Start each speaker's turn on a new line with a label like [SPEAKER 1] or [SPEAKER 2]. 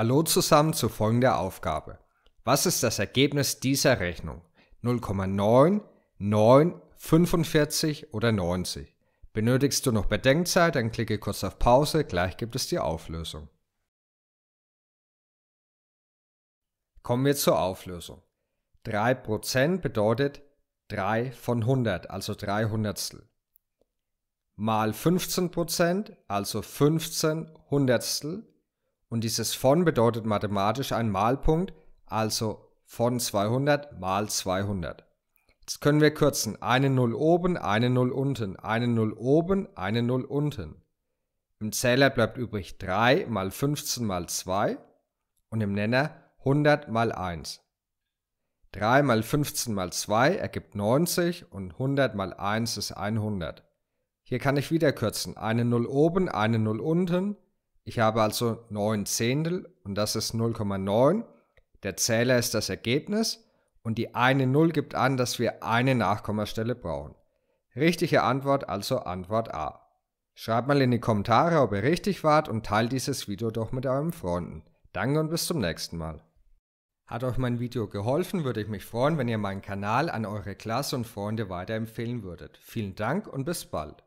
[SPEAKER 1] Hallo zusammen zu folgender Aufgabe. Was ist das Ergebnis dieser Rechnung? 0,9, 9, 45 oder 90? Benötigst du noch Bedenkzeit, dann klicke kurz auf Pause, gleich gibt es die Auflösung. Kommen wir zur Auflösung. 3% bedeutet 3 von 100, also 3 Hundertstel. Mal 15%, also 15 Hundertstel, und dieses von bedeutet mathematisch ein Malpunkt, also von 200 mal 200. Jetzt können wir kürzen. Eine 0 oben, eine 0 unten, eine 0 oben, eine 0 unten. Im Zähler bleibt übrig 3 mal 15 mal 2 und im Nenner 100 mal 1. 3 mal 15 mal 2 ergibt 90 und 100 mal 1 ist 100. Hier kann ich wieder kürzen. Eine 0 oben, eine 0 unten, ich habe also 9 Zehntel und das ist 0,9. Der Zähler ist das Ergebnis und die eine Null gibt an, dass wir eine Nachkommastelle brauchen. Richtige Antwort also Antwort A. Schreibt mal in die Kommentare, ob ihr richtig wart und teilt dieses Video doch mit euren Freunden. Danke und bis zum nächsten Mal. Hat euch mein Video geholfen, würde ich mich freuen, wenn ihr meinen Kanal an eure Klasse und Freunde weiterempfehlen würdet. Vielen Dank und bis bald.